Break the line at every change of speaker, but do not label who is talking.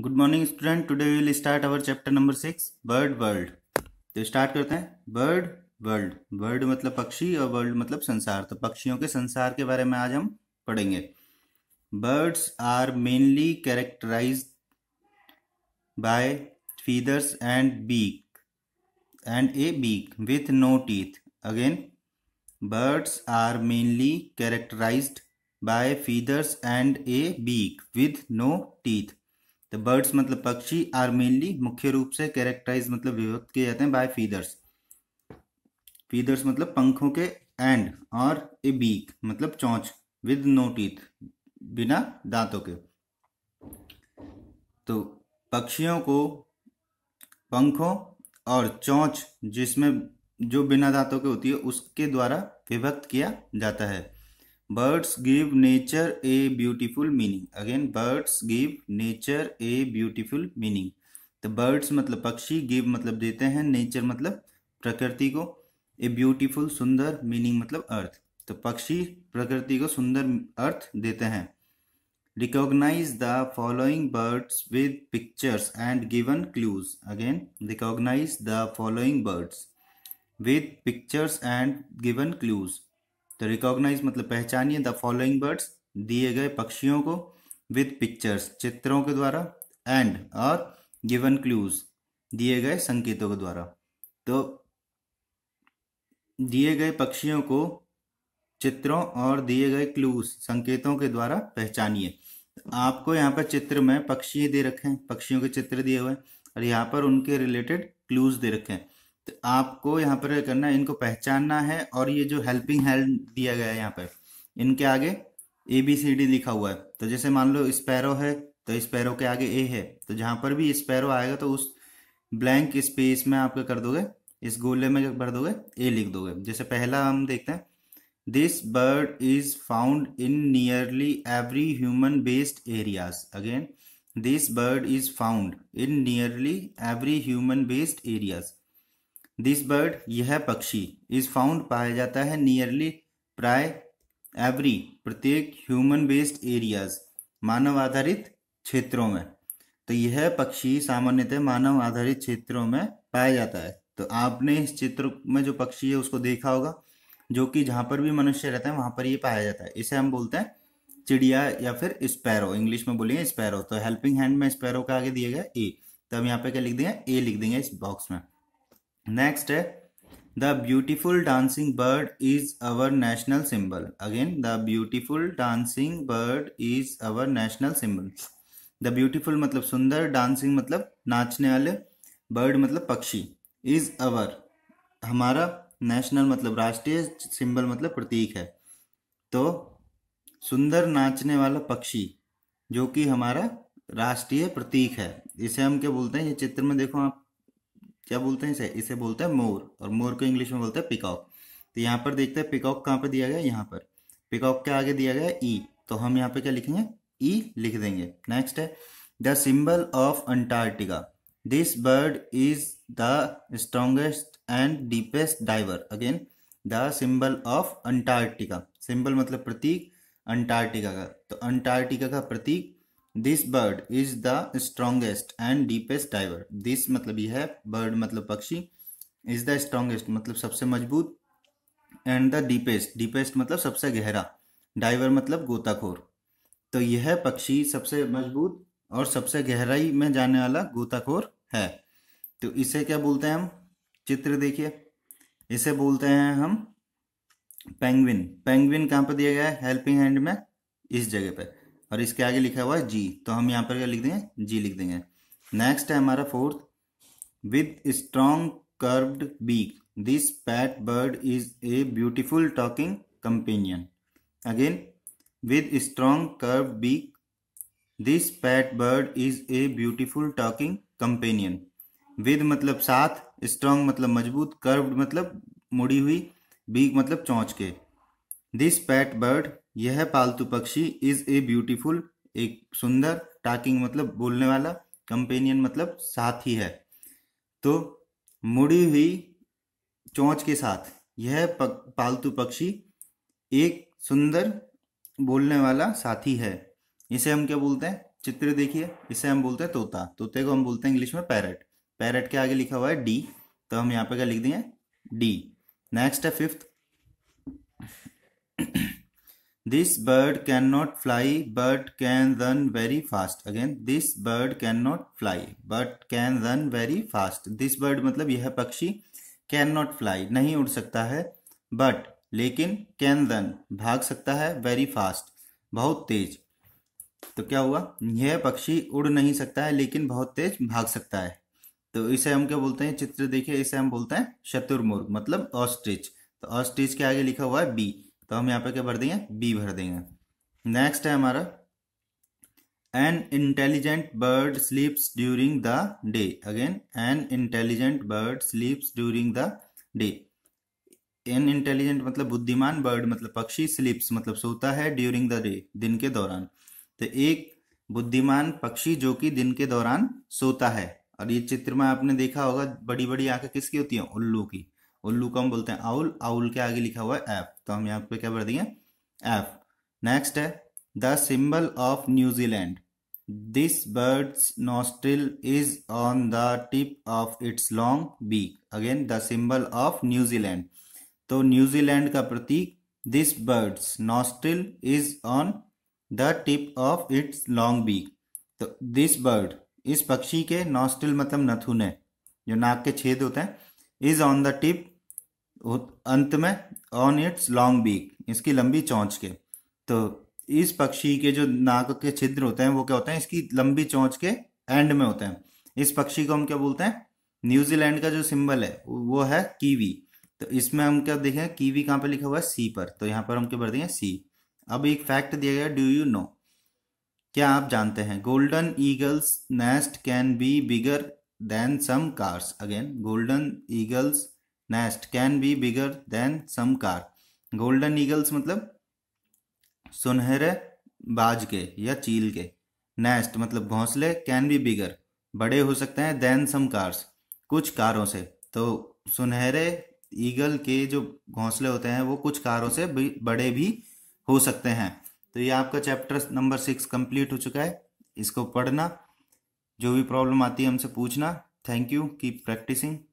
Good morning student today will start our chapter number six bird world तो start करते हैं bird world bird मतलब पक्षी और वर्ल्ड मतलब संसार तो पक्षियों के संसार के बारे में आज हम पढ़ेंगे birds are mainly characterise by feathers and beak and a beak with no teeth again birds are mainly characterised by feathers and a beak with no teeth the birds मतलब पक्षी आर मेनली मुख्य रूप से characterise मतलब विभक्त किए जाते हैं बाय फीदर्स फीदर्स मतलब पंखों के एंड और ए बीक मतलब चौंच विद नो टीथ बिना दांतों के तो पक्षियों को पंखों और चौंच जिसमें जो बिना दांतों के होती है उसके द्वारा विभक्त किया जाता है birds give nature a beautiful meaning again birds give nature a beautiful meaning तो बर्ड्स मतलब पक्षी गिव मतलब देते हैं नेचर मतलब प्रकृति को ए ब्यूटिफुल सुंदर मीनिंग मतलब अर्थ तो पक्षी प्रकृति को सुंदर अर्थ देते हैं recognise the following birds with pictures and given clues again recognise the following birds with pictures and given clues तो रिकॉग्नाइज मतलब पहचानिए द फॉलोइंग बर्ड्स दिए गए पक्षियों को विथ पिक्चर्स चित्रों के द्वारा एंड और गिवन क्लूज दिए गए संकेतों के द्वारा तो दिए गए पक्षियों को चित्रों और दिए गए क्लूज संकेतों के द्वारा पहचानिए आपको यहाँ पर चित्र में पक्षी दे रखे हैं पक्षियों के चित्र दिए हुए हैं और यहाँ पर उनके रिलेटेड क्लूज दे रखे हैं तो आपको यहाँ पर करना है इनको पहचानना है और ये जो हेल्पिंग हैंड दिया गया है यहाँ पर इनके आगे ए बी सी डी लिखा हुआ है तो जैसे मान लो स्पैरो है तो स्पैरो के आगे ए है तो जहाँ पर भी स्पैरो आएगा तो उस ब्लैंक स्पेस में आपका कर दोगे इस गोले में भर दोगे ए लिख दोगे जैसे पहला हम देखते हैं this bird is found in nearly every human based areas again this bird is found in nearly every human based areas this bird यह पक्षी इज फाउंड पाया जाता है नियरली प्राय एवरी प्रत्येक ह्यूमन बेस्ड एरियाज मानव आधारित क्षेत्रों में तो यह पक्षी सामान्यतः मानव आधारित क्षेत्रों में पाया जाता है तो आपने इस चित्र में जो पक्षी है उसको देखा होगा जो कि जहां पर भी मनुष्य रहते हैं वहां पर ये पाया जाता है इसे हम बोलते हैं चिड़िया या फिर स्पैरो इंग्लिश में बोलेंगे स्पैरो तो हेल्पिंग हैंड में स्पैरो का आगे दिया गया ए तो हम यहाँ पे क्या लिख देंगे ए लिख देंगे इस बॉक्स में नेक्स्ट है the beautiful dancing bird is our national symbol again the beautiful dancing bird is our national symbol the beautiful मतलब सुंदर डांसिंग मतलब नाचने वाले बर्ड मतलब पक्षी इज अवर हमारा नेशनल मतलब राष्ट्रीय सिंबल मतलब प्रतीक है तो सुंदर नाचने वाला पक्षी जो कि हमारा राष्ट्रीय प्रतीक है इसे हम क्या बोलते हैं ये चित्र में देखो आप क्या बोलते हैं इसे इसे बोलते हैं मोर और मोर को इंग्लिश में बोलते हैं पिकॉक तो यहाँ पर देखते हैं पिकॉक कहाँ पर दिया गया यहाँ पर पिकॉक के आगे दिया गया ई तो हम यहाँ पे क्या लिखेंगे ई लिख देंगे नेक्स्ट है the symbol of Antarctica this bird is the strongest and deepest diver again the symbol of Antarctica symbol मतलब प्रतीक अंटार्कटिका का तो अंटार्कटिका का प्रतीक this bird is the strongest and deepest diver this मतलब यह है बर्ड मतलब पक्षी इज द स्ट्रोंगेस्ट मतलब सबसे मजबूत एंड द डीपेस्ट डीपेस्ट मतलब सबसे गहरा डाइवर मतलब गोताखोर तो यह पक्षी सबसे मजबूत और सबसे गहराई में जाने वाला गोताखोर है तो इसे क्या बोलते हैं हम चित्र देखिए इसे बोलते हैं हम पेंगविन पेंगविन कहाँ पर दिया गया है हेल्पिंग हैंड में इस जगह पर और इसके आगे लिखा हुआ है जी तो हम यहाँ पर क्या लिख देंगे जी लिख देंगे नेक्स्ट है हमारा fourth with strong curved beak this pet bird is a beautiful talking companion again with strong curve beak this pet bird is a beautiful talking companion with मतलब साथ स्ट्रॉन्ग मतलब मजबूत कर्व्ड मतलब मुड़ी हुई बीक मतलब चौंच के दिस पैट बर्ड यह पालतू पक्षी इज ए ब्यूटीफुल एक सुंदर टाकिंग मतलब बोलने वाला कंपेनियन मतलब साथी है तो मुड़ी हुई चोंच के साथ यह पक, पालतू पक्षी एक सुंदर बोलने वाला साथी है इसे हम क्या बोलते हैं चित्र देखिए इसे हम बोलते हैं तोता तोते को हम बोलते हैं इंग्लिश में पैरट पैरट के आगे लिखा हुआ है डी तो हम यहाँ पे क्या लिख देंगे डी नेक्स्ट है fifth This bird cannot fly but can run very fast. Again, this bird cannot fly but can run very fast. This bird मतलब यह पक्षी कैन नॉट फ्लाई नहीं उड़ सकता है बट लेकिन कैन रन भाग सकता है वेरी फास्ट बहुत तेज तो क्या हुआ यह पक्षी उड़ नहीं सकता है लेकिन बहुत तेज भाग सकता है तो इसे हम क्या बोलते हैं चित्र देखिए इसे हम बोलते हैं शतुर्मुर्ग मतलब ऑस्ट्रिच तो ऑस्ट्रिच के आगे लिखा हुआ है बी तो हम यहाँ पे क्या भर देंगे बी भर देंगे नेक्स्ट है हमारा an intelligent bird sleeps during the day again an intelligent bird sleeps during the day an intelligent मतलब बुद्धिमान बर्ड मतलब पक्षी स्लीप्स मतलब सोता है ड्यूरिंग द डे दिन के दौरान तो एक बुद्धिमान पक्षी जो कि दिन के दौरान सोता है और ये चित्र में आपने देखा होगा बड़ी बड़ी आंखें किसकी होती हैं उल्लू की उल्लू को हम बोलते हैं आउल आउल के आगे लिखा हुआ है एफ तो हम यहाँ पे क्या भर दिए एफ नेक्स्ट है the symbol of New Zealand this bird's nostril is on the tip of its long beak again the symbol of New Zealand तो न्यूजीलैंड का प्रतीक this bird's nostril is on the tip of its long beak तो this bird इस पक्षी के नॉस्टिल मतलब नथुन है जो नाक के छेद होते हैं इज ऑन द टिप अंत में ऑन इट्स लॉन्ग बीक इसकी लंबी चौंच के तो इस पक्षी के जो नाक के छिद्र होते हैं वो क्या होते हैं इसकी लंबी चौंच के एंड में होते हैं इस पक्षी को हम क्या बोलते हैं न्यूजीलैंड का जो सिंबल है वो है कीवी तो इसमें हम क्या देखें कीवी कहाँ पे लिखा हुआ है सी पर तो यहाँ पर हम क्या बढ़ देंगे सी अब एक फैक्ट दिया गया डू यू नो क्या आप जानते हैं golden eagles nest can be bigger than some cars again golden eagles nest can be bigger than some car golden eagles मतलब सुनहरे बाज के या चील के नेस्ट मतलब घोंसले कैन बी बिगर बड़े हो सकते हैं देन सम कार्स कुछ कारों से तो सुनहरे ईगल के जो घोंसले होते हैं वो कुछ कारों से बड़े भी हो सकते हैं तो ये आपका चैप्टर नंबर सिक्स कंप्लीट हो चुका है इसको पढ़ना जो भी प्रॉब्लम आती है हमसे पूछना थैंक यू कीप प्रैक्टिसिंग